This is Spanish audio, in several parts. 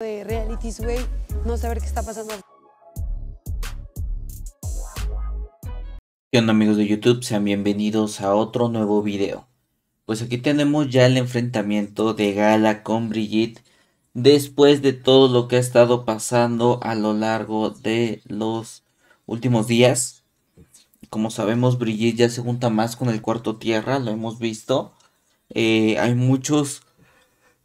de realities, güey, no saber qué está pasando. ¿Qué amigos de YouTube? Sean bienvenidos a otro nuevo video. Pues aquí tenemos ya el enfrentamiento de Gala con Brigitte después de todo lo que ha estado pasando a lo largo de los últimos días. Como sabemos, Brigitte ya se junta más con el cuarto tierra, lo hemos visto. Eh, hay muchos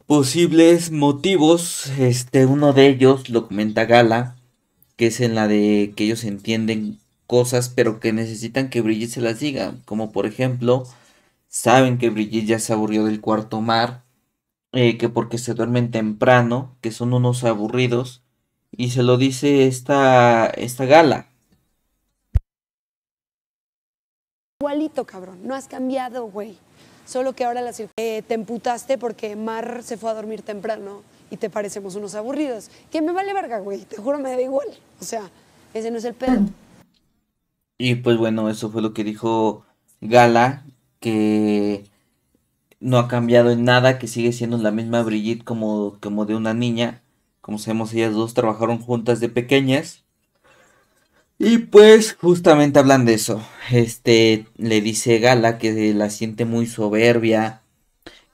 posibles motivos, este, uno de ellos lo comenta Gala, que es en la de que ellos entienden cosas pero que necesitan que Brigitte se las diga, como por ejemplo, saben que Brigitte ya se aburrió del cuarto mar, eh, que porque se duermen temprano, que son unos aburridos, y se lo dice esta, esta gala. Igualito, cabrón, no has cambiado, güey solo que ahora la eh, te emputaste porque Mar se fue a dormir temprano y te parecemos unos aburridos. Que me vale verga, güey, te juro me da igual. O sea, ese no es el pedo. Y pues bueno, eso fue lo que dijo Gala, que no ha cambiado en nada, que sigue siendo la misma Brigitte como, como de una niña. Como sabemos, ellas dos trabajaron juntas de pequeñas. Y pues justamente hablan de eso. Este le dice Gala que la siente muy soberbia,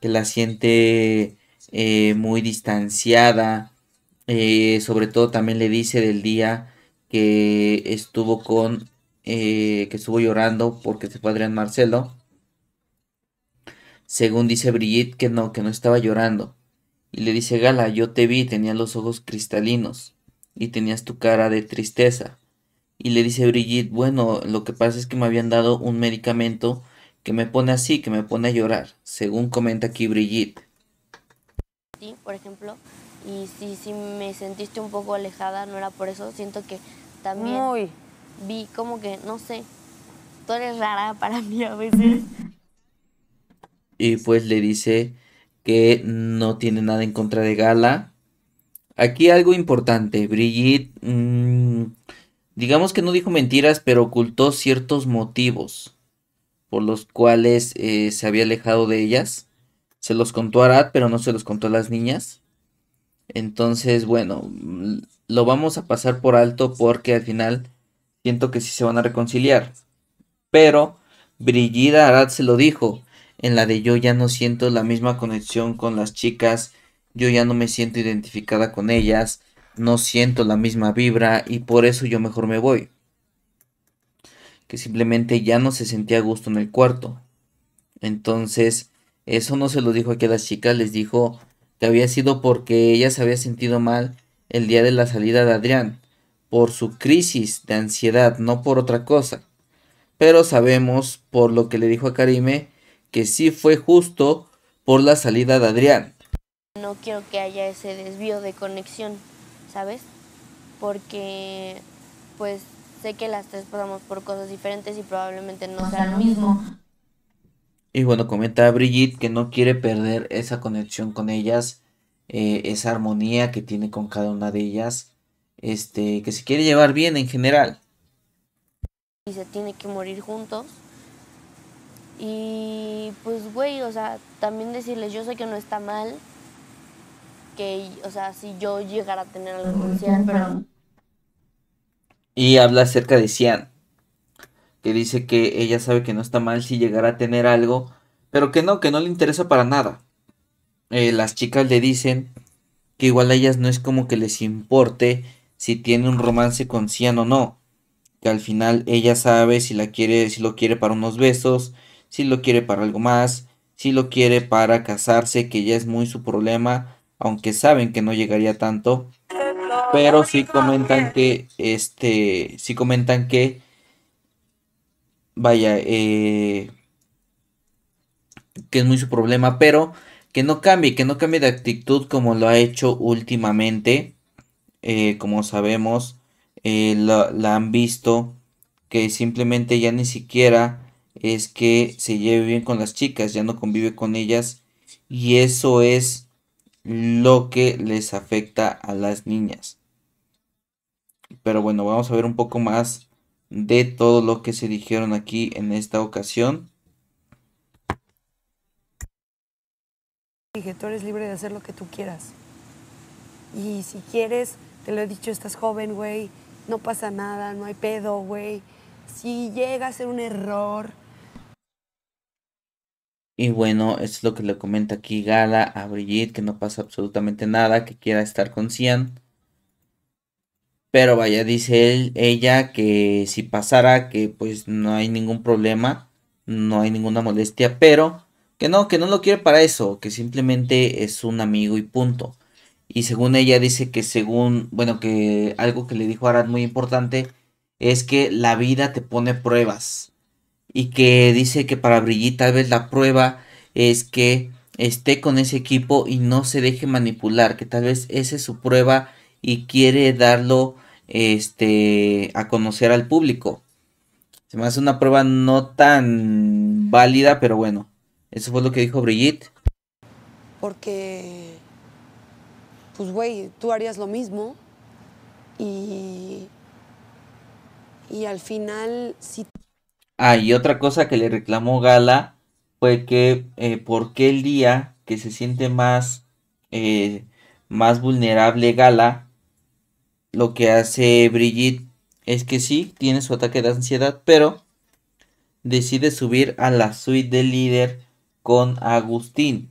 que la siente eh, muy distanciada. Eh, sobre todo también le dice del día que estuvo con, eh, que estuvo llorando porque se fue Adrián Marcelo. Según dice Brigitte que no, que no estaba llorando. Y le dice Gala, yo te vi, tenía los ojos cristalinos y tenías tu cara de tristeza y le dice a Brigitte, bueno, lo que pasa es que me habían dado un medicamento que me pone así, que me pone a llorar, según comenta aquí Brigitte. Sí, por ejemplo, y si, si me sentiste un poco alejada, no era por eso, siento que también vi como que, no sé, tú eres rara para mí a veces. Y pues le dice que no tiene nada en contra de Gala. Aquí algo importante, Brigitte... Mm, Digamos que no dijo mentiras, pero ocultó ciertos motivos por los cuales eh, se había alejado de ellas. Se los contó a Arad, pero no se los contó a las niñas. Entonces, bueno, mm, lo vamos a pasar por alto porque al final siento que sí se van a reconciliar. Pero Brigida Arad se lo dijo. En la de yo ya no siento la misma conexión con las chicas. Yo ya no me siento identificada con ellas no siento la misma vibra y por eso yo mejor me voy. Que simplemente ya no se sentía a gusto en el cuarto. Entonces, eso no se lo dijo a las chicas, les dijo que había sido porque ella se había sentido mal el día de la salida de Adrián, por su crisis de ansiedad, no por otra cosa. Pero sabemos, por lo que le dijo a Karime, que sí fue justo por la salida de Adrián. No quiero que haya ese desvío de conexión. ¿sabes? Porque pues sé que las tres pasamos por cosas diferentes y probablemente no sea lo mismo. Y bueno, comenta Brigitte que no quiere perder esa conexión con ellas, eh, esa armonía que tiene con cada una de ellas, este, que se quiere llevar bien en general. Y se tiene que morir juntos. Y pues, güey, o sea, también decirles, yo sé que no está mal, o sea, si yo llegara a tener algo con Cian, pero... Y habla acerca de Cian, que dice que ella sabe que no está mal si llegara a tener algo, pero que no, que no le interesa para nada. Eh, las chicas le dicen que igual a ellas no es como que les importe si tiene un romance con Cian o no, que al final ella sabe si la quiere, si lo quiere para unos besos, si lo quiere para algo más, si lo quiere para casarse, que ya es muy su problema, aunque saben que no llegaría tanto. Pero sí comentan que, este, sí comentan que, vaya, eh, que es muy su problema, pero que no cambie, que no cambie de actitud como lo ha hecho últimamente. Eh, como sabemos, eh, la, han visto que simplemente ya ni siquiera es que se lleve bien con las chicas, ya no convive con ellas y eso es lo que les afecta a las niñas. Pero bueno, vamos a ver un poco más de todo lo que se dijeron aquí en esta ocasión. Dije, tú eres libre de hacer lo que tú quieras. Y si quieres, te lo he dicho, estás joven, güey, no pasa nada, no hay pedo, güey. Si llega a ser un error, y bueno, es lo que le comenta aquí Gala a Brigitte, que no pasa absolutamente nada, que quiera estar con Cian. Pero vaya, dice él, ella que si pasara, que pues no hay ningún problema, no hay ninguna molestia, pero que no, que no lo quiere para eso, que simplemente es un amigo y punto. Y según ella dice que según, bueno, que algo que le dijo Arad muy importante es que la vida te pone pruebas y que dice que para Brigitte tal vez la prueba es que esté con ese equipo y no se deje manipular, que tal vez esa es su prueba y quiere darlo este a conocer al público. Se me hace una prueba no tan válida, pero bueno, eso fue lo que dijo Brigitte. Porque pues güey, tú harías lo mismo y y al final si Ah, y otra cosa que le reclamó Gala fue que eh, porque el día que se siente más, eh, más vulnerable Gala, lo que hace Brigitte es que sí, tiene su ataque de ansiedad, pero decide subir a la suite del líder con Agustín,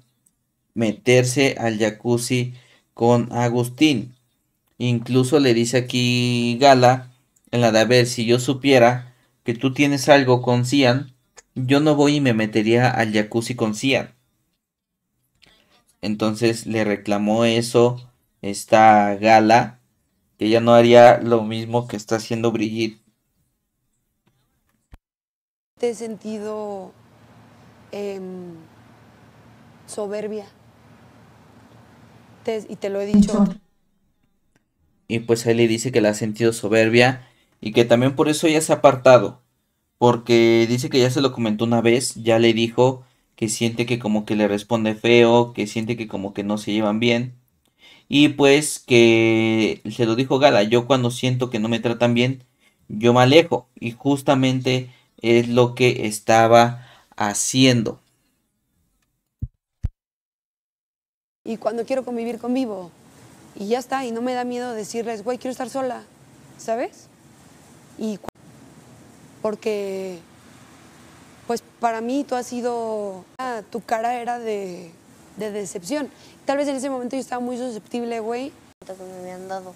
meterse al jacuzzi con Agustín. Incluso le dice aquí Gala, en la de a ver si yo supiera que tú tienes algo con Cian, yo no voy y me metería al jacuzzi con Cian. Entonces le reclamó eso esta gala, que ella no haría lo mismo que está haciendo Brigitte. Te he sentido em, soberbia. y te lo he dicho. Y pues él le dice que la ha sentido soberbia y que también por eso ella se ha apartado, porque dice que ya se lo comentó una vez, ya le dijo que siente que como que le responde feo, que siente que como que no se llevan bien. Y pues que se lo dijo Gala, yo cuando siento que no me tratan bien, yo me alejo. Y justamente es lo que estaba haciendo. Y cuando quiero convivir, convivo. Y ya está, y no me da miedo decirles, güey, quiero estar sola, ¿sabes? Y porque, pues para mí tú has sido, ah, tu cara era de, decepción. Tal vez en ese momento yo estaba muy susceptible, güey. Que me habían dado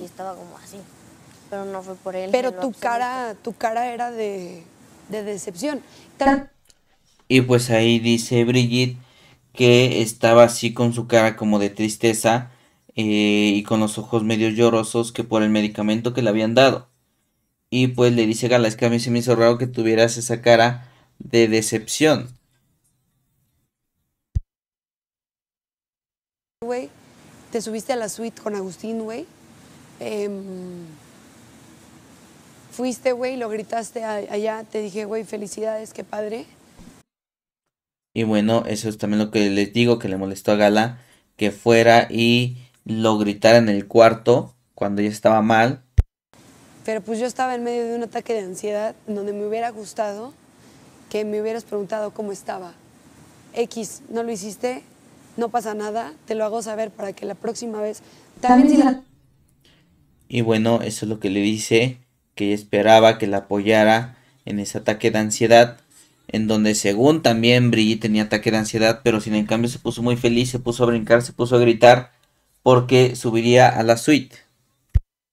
y estaba como así, pero no fue por él. Pero tu cara, tu cara era de, decepción. y pues ahí dice Brigitte que estaba así con su cara como de tristeza eh, y con los ojos medio llorosos que por el medicamento que le habían dado. Y pues le dice Gala, es que a mí se me hizo raro que tuvieras esa cara de decepción. Wey te subiste a la suite con Agustín, güey. Em, fuiste, güey, lo gritaste allá, te dije, güey, felicidades, qué padre. Y bueno, eso es también lo que les digo, que le molestó a Gala, que fuera y lo gritara en el cuarto cuando ella estaba mal pero pues yo estaba en medio de un ataque de ansiedad donde me hubiera gustado que me hubieras preguntado cómo estaba. X, no lo hiciste, no pasa nada, te lo hago saber para que la próxima vez también Y bueno, eso es lo que le dice, que esperaba que la apoyara en ese ataque de ansiedad, en donde según también Brigitte tenía ataque de ansiedad, pero sin en cambio se puso muy feliz, se puso a brincar, se puso a gritar, porque subiría a la suite.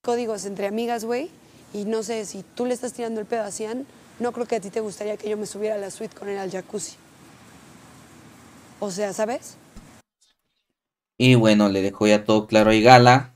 Códigos entre amigas, güey y no sé, si tú le estás tirando el pedo a no creo que a ti te gustaría que yo me subiera a la suite con él al jacuzzi. O sea, ¿sabes? Y bueno, le dejó ya todo claro a gala.